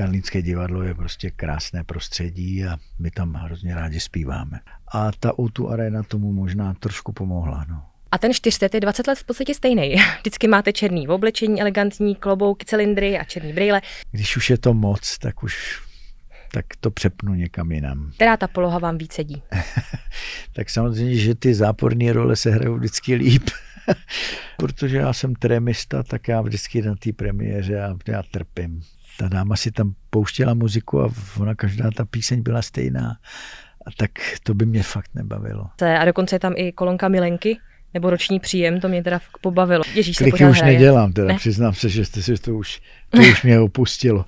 Karlínské divadlo je prostě krásné prostředí a my tam hrozně rádi zpíváme. A ta o Arena tomu možná trošku pomohla. No. A ten čtyřset je 20 let v podstatě stejný. Vždycky máte černý v oblečení, elegantní klobouky, cylindry a černý brýle. Když už je to moc, tak už tak to přepnu někam jinam. Která ta poloha vám víc sedí? tak samozřejmě, že ty záporné role se hrajou vždycky líp. Protože já jsem trémista, tak já vždycky na té premiéře a já trpím. Ta dáma si tam pouštěla muziku a ona každá ta píseň byla stejná. A tak to by mě fakt nebavilo. A dokonce je tam i kolonka Milenky, nebo roční příjem, to mě teda pobavilo. Ježíš, Kliky už hraje. nedělám, teda ne? přiznám se, že jste si to už, to už mě opustilo.